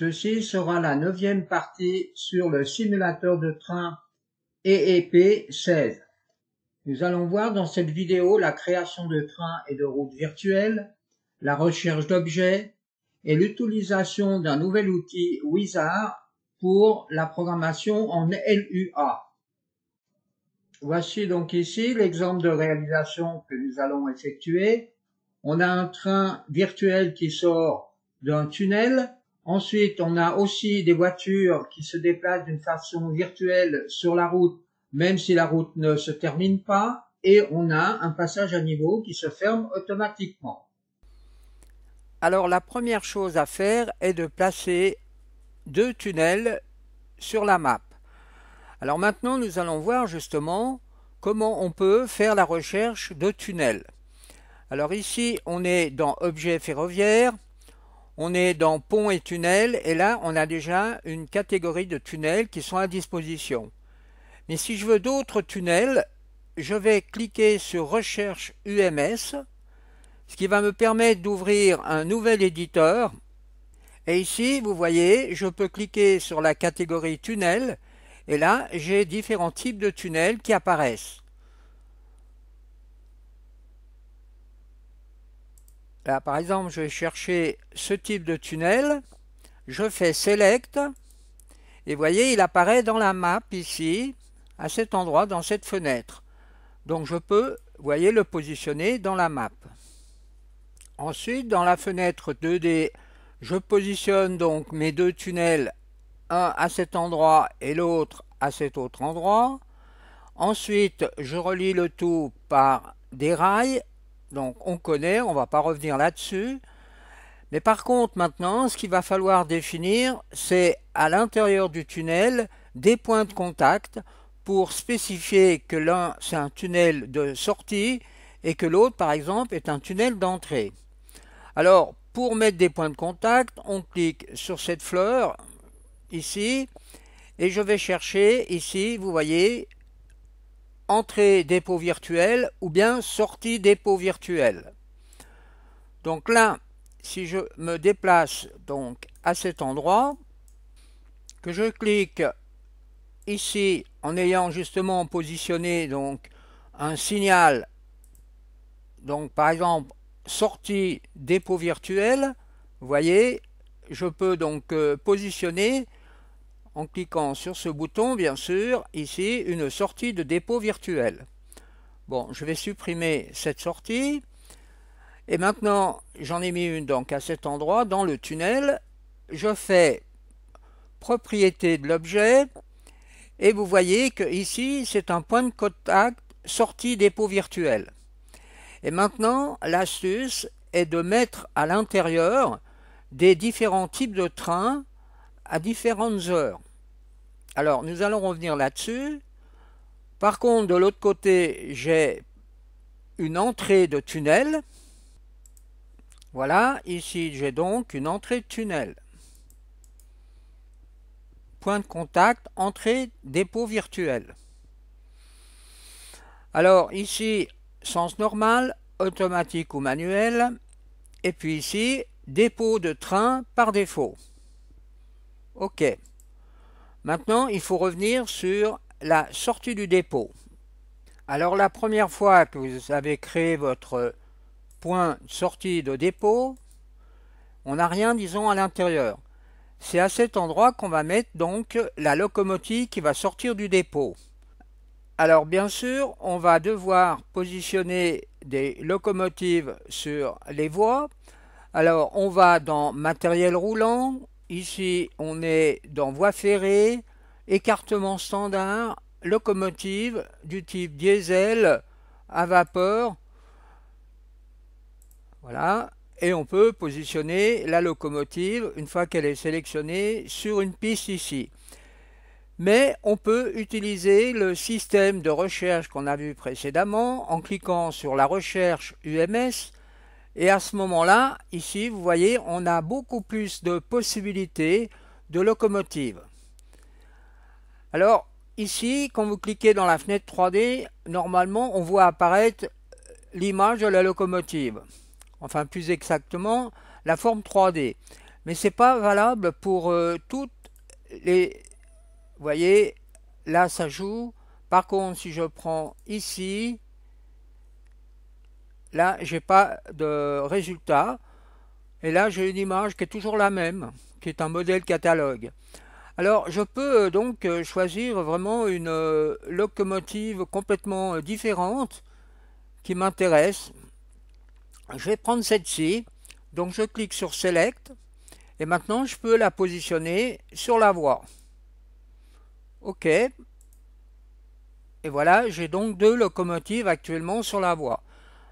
Ceci sera la neuvième partie sur le simulateur de train EEP 16. Nous allons voir dans cette vidéo la création de trains et de routes virtuelles, la recherche d'objets et l'utilisation d'un nouvel outil Wizard pour la programmation en LUA. Voici donc ici l'exemple de réalisation que nous allons effectuer. On a un train virtuel qui sort d'un tunnel Ensuite, on a aussi des voitures qui se déplacent d'une façon virtuelle sur la route, même si la route ne se termine pas, et on a un passage à niveau qui se ferme automatiquement. Alors la première chose à faire est de placer deux tunnels sur la map. Alors maintenant nous allons voir justement comment on peut faire la recherche de tunnels. Alors ici on est dans Objets ferroviaire, on est dans pont et tunnels » et là on a déjà une catégorie de tunnels qui sont à disposition. Mais si je veux d'autres tunnels, je vais cliquer sur recherche UMS, ce qui va me permettre d'ouvrir un nouvel éditeur. Et ici, vous voyez, je peux cliquer sur la catégorie tunnel et là j'ai différents types de tunnels qui apparaissent. par exemple, je vais chercher ce type de tunnel. Je fais Select. Et vous voyez, il apparaît dans la map ici, à cet endroit, dans cette fenêtre. Donc je peux, vous voyez, le positionner dans la map. Ensuite, dans la fenêtre 2D, je positionne donc mes deux tunnels, un à cet endroit et l'autre à cet autre endroit. Ensuite, je relie le tout par des rails donc on connaît, on ne va pas revenir là-dessus. Mais par contre, maintenant, ce qu'il va falloir définir, c'est à l'intérieur du tunnel des points de contact pour spécifier que l'un, c'est un tunnel de sortie et que l'autre, par exemple, est un tunnel d'entrée. Alors, pour mettre des points de contact, on clique sur cette fleur, ici, et je vais chercher, ici, vous voyez, entrée dépôt virtuel ou bien sortie dépôt virtuel. Donc là, si je me déplace donc à cet endroit, que je clique ici en ayant justement positionné donc un signal, donc par exemple sortie dépôt virtuel, vous voyez, je peux donc euh, positionner en cliquant sur ce bouton, bien sûr, ici, une sortie de dépôt virtuel. Bon, je vais supprimer cette sortie. Et maintenant, j'en ai mis une donc à cet endroit, dans le tunnel. Je fais propriété de l'objet. Et vous voyez que ici, c'est un point de contact sortie dépôt virtuel. Et maintenant, l'astuce est de mettre à l'intérieur des différents types de trains à différentes heures. Alors, nous allons revenir là-dessus. Par contre, de l'autre côté, j'ai une entrée de tunnel. Voilà, ici j'ai donc une entrée de tunnel. Point de contact, entrée dépôt virtuel. Alors ici, sens normal, automatique ou manuel. Et puis ici, dépôt de train par défaut. OK. Maintenant, il faut revenir sur la sortie du dépôt. Alors la première fois que vous avez créé votre point de sortie de dépôt, on n'a rien, disons, à l'intérieur. C'est à cet endroit qu'on va mettre donc la locomotive qui va sortir du dépôt. Alors bien sûr, on va devoir positionner des locomotives sur les voies. Alors on va dans matériel roulant, Ici, on est dans voie ferrée, écartement standard, locomotive du type diesel à vapeur. Voilà. Et on peut positionner la locomotive, une fois qu'elle est sélectionnée, sur une piste ici. Mais on peut utiliser le système de recherche qu'on a vu précédemment en cliquant sur la recherche UMS et à ce moment-là, ici, vous voyez, on a beaucoup plus de possibilités de locomotive. Alors, ici, quand vous cliquez dans la fenêtre 3D, normalement, on voit apparaître euh, l'image de la locomotive. Enfin, plus exactement, la forme 3D. Mais ce n'est pas valable pour euh, toutes les... Vous voyez, là, ça joue. Par contre, si je prends ici, Là, j'ai pas de résultat. Et là, j'ai une image qui est toujours la même, qui est un modèle catalogue. Alors, je peux euh, donc euh, choisir vraiment une euh, locomotive complètement différente qui m'intéresse. Je vais prendre celle-ci. Donc, je clique sur Select. Et maintenant, je peux la positionner sur la voie. OK. Et voilà, j'ai donc deux locomotives actuellement sur la voie.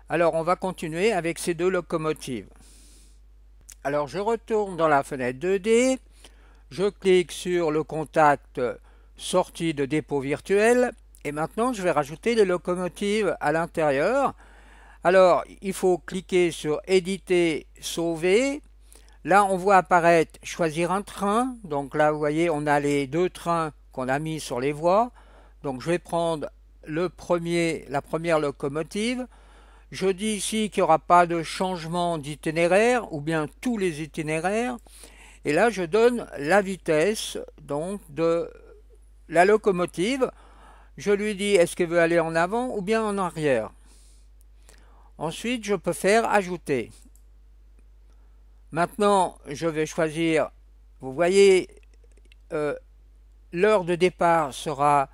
Alors on va continuer avec ces deux locomotives. Alors je retourne dans la fenêtre 2D, je clique sur le contact sortie de dépôt virtuel et maintenant je vais rajouter les locomotives à l'intérieur. Alors il faut cliquer sur éditer, sauver. Là on voit apparaître choisir un train. Donc là vous voyez on a les deux trains qu'on a mis sur les voies. Donc je vais prendre le premier, la première locomotive. Je dis ici qu'il n'y aura pas de changement d'itinéraire, ou bien tous les itinéraires. Et là, je donne la vitesse donc de la locomotive. Je lui dis est-ce qu'elle veut aller en avant ou bien en arrière. Ensuite, je peux faire ajouter. Maintenant, je vais choisir, vous voyez, euh, l'heure de départ sera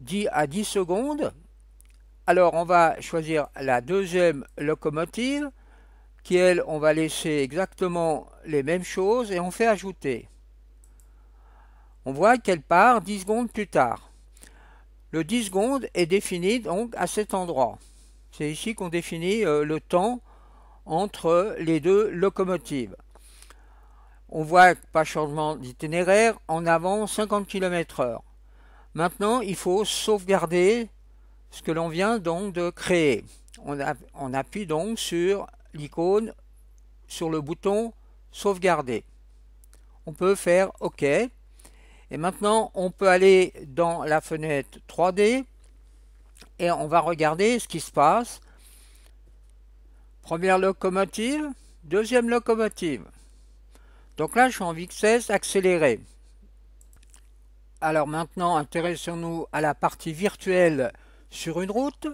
10 à 10 secondes. Alors on va choisir la deuxième locomotive qui elle on va laisser exactement les mêmes choses et on fait ajouter. On voit qu'elle part 10 secondes plus tard. Le 10 secondes est défini donc à cet endroit. C'est ici qu'on définit euh, le temps entre les deux locomotives. On voit pas changement d'itinéraire, en avant 50 km heure. Maintenant, il faut sauvegarder ce que l'on vient donc de créer. On, appuie donc sur l'icône, sur le bouton sauvegarder. On peut faire OK. Et maintenant, on peut aller dans la fenêtre 3D et on va regarder ce qui se passe. Première locomotive, deuxième locomotive. Donc là, je suis en VXS accéléré. Alors maintenant, intéressons-nous à la partie virtuelle sur une route.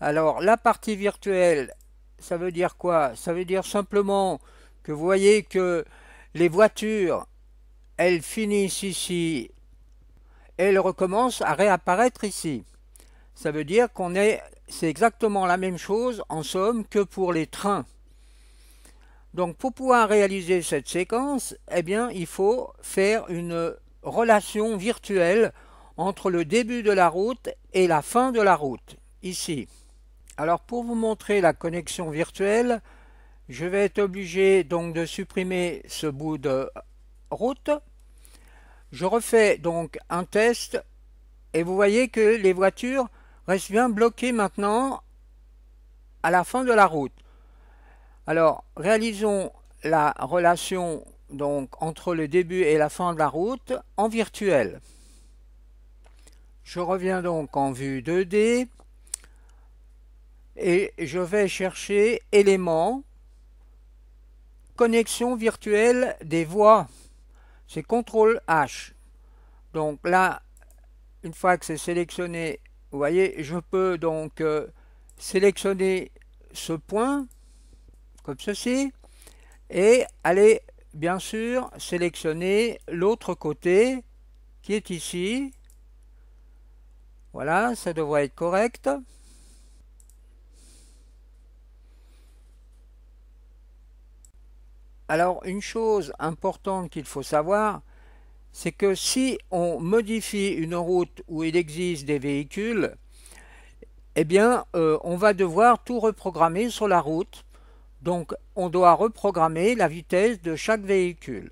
Alors la partie virtuelle, ça veut dire quoi Ça veut dire simplement que vous voyez que les voitures, elles finissent ici et elles recommencent à réapparaître ici. Ça veut dire qu'on est, c'est exactement la même chose en somme que pour les trains. Donc pour pouvoir réaliser cette séquence, eh bien il faut faire une relation virtuelle entre le début de la route et la fin de la route, ici. Alors pour vous montrer la connexion virtuelle, je vais être obligé donc de supprimer ce bout de route. Je refais donc un test et vous voyez que les voitures restent bien bloquées maintenant à la fin de la route. Alors réalisons la relation donc entre le début et la fin de la route en virtuel. Je reviens donc en vue 2D et je vais chercher éléments, connexion virtuelle des voies. C'est CTRL H. Donc là, une fois que c'est sélectionné, vous voyez, je peux donc euh, sélectionner ce point, comme ceci, et aller, bien sûr, sélectionner l'autre côté, qui est ici, voilà, ça devrait être correct. Alors une chose importante qu'il faut savoir, c'est que si on modifie une route où il existe des véhicules, eh bien euh, on va devoir tout reprogrammer sur la route. Donc on doit reprogrammer la vitesse de chaque véhicule.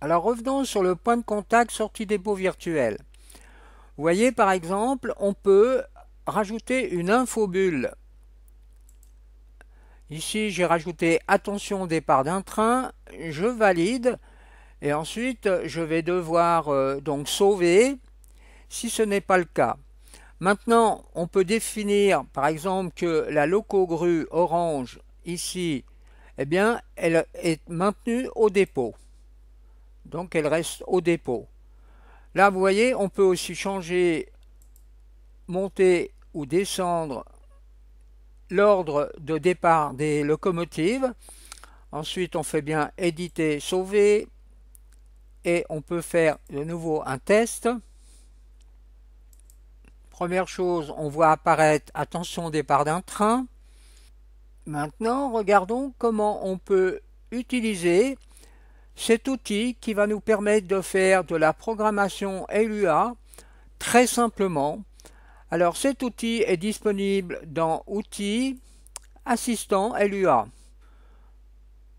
Alors revenons sur le point de contact sortie dépôt virtuels. Vous voyez, par exemple, on peut rajouter une infobulle. Ici, j'ai rajouté attention départ d'un train, je valide, et ensuite, je vais devoir euh, donc sauver si ce n'est pas le cas. Maintenant, on peut définir, par exemple, que la loco-grue orange, ici, eh bien, elle est maintenue au dépôt. Donc, elle reste au dépôt. Là, vous voyez, on peut aussi changer, monter ou descendre l'ordre de départ des locomotives. Ensuite, on fait bien éditer, sauver. Et on peut faire de nouveau un test. Première chose, on voit apparaître attention départ d'un train. Maintenant, regardons comment on peut utiliser cet outil qui va nous permettre de faire de la programmation LUA très simplement. Alors cet outil est disponible dans Outils, Assistant LUA.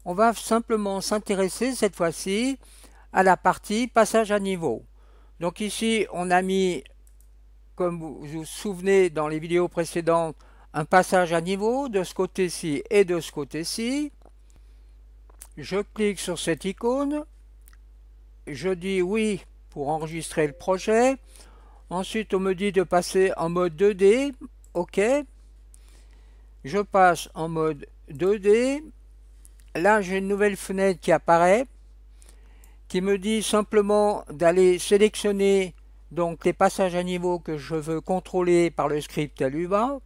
On va simplement s'intéresser cette fois-ci à la partie passage à niveau. Donc ici, on a mis, comme vous vous souvenez dans les vidéos précédentes, un passage à niveau de ce côté-ci et de ce côté-ci. Je clique sur cette icône. Je dis oui pour enregistrer le projet. Ensuite, on me dit de passer en mode 2D. OK. Je passe en mode 2D. Là, j'ai une nouvelle fenêtre qui apparaît qui me dit simplement d'aller sélectionner donc les passages à niveau que je veux contrôler par le script l'UBA.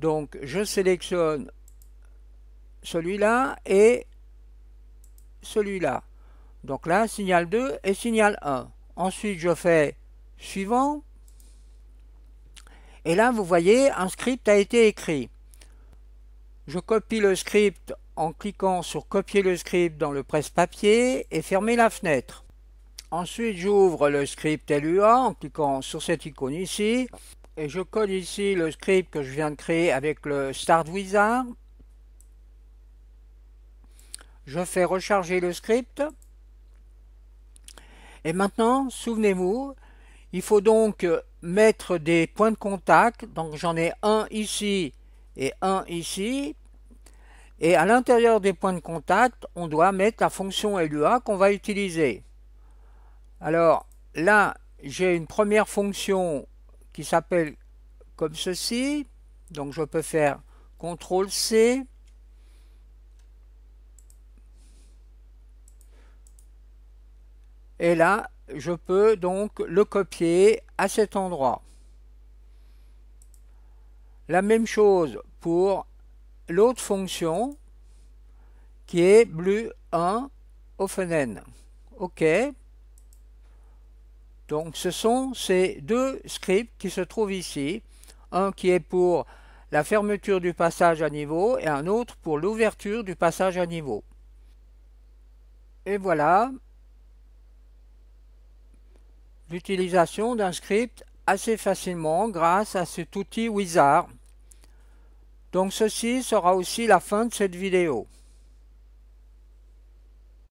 Donc je sélectionne celui-là et celui-là. Donc là, signal 2 et signal 1. Ensuite, je fais suivant. Et là, vous voyez, un script a été écrit. Je copie le script en cliquant sur copier le script dans le presse-papier et fermer la fenêtre. Ensuite, j'ouvre le script LUA en cliquant sur cette icône ici. Et je colle ici le script que je viens de créer avec le Start Wizard. Je fais recharger le script. Et maintenant, souvenez-vous, il faut donc mettre des points de contact. Donc j'en ai un ici et un ici. Et à l'intérieur des points de contact, on doit mettre la fonction LUA qu'on va utiliser. Alors là, j'ai une première fonction qui s'appelle comme ceci. Donc je peux faire CTRL C. Et là, je peux donc le copier à cet endroit. La même chose pour l'autre fonction qui est blue1 ofenen OK. Donc ce sont ces deux scripts qui se trouvent ici. Un qui est pour la fermeture du passage à niveau et un autre pour l'ouverture du passage à niveau. Et voilà, l'utilisation d'un script assez facilement grâce à cet outil wizard. Donc ceci sera aussi la fin de cette vidéo.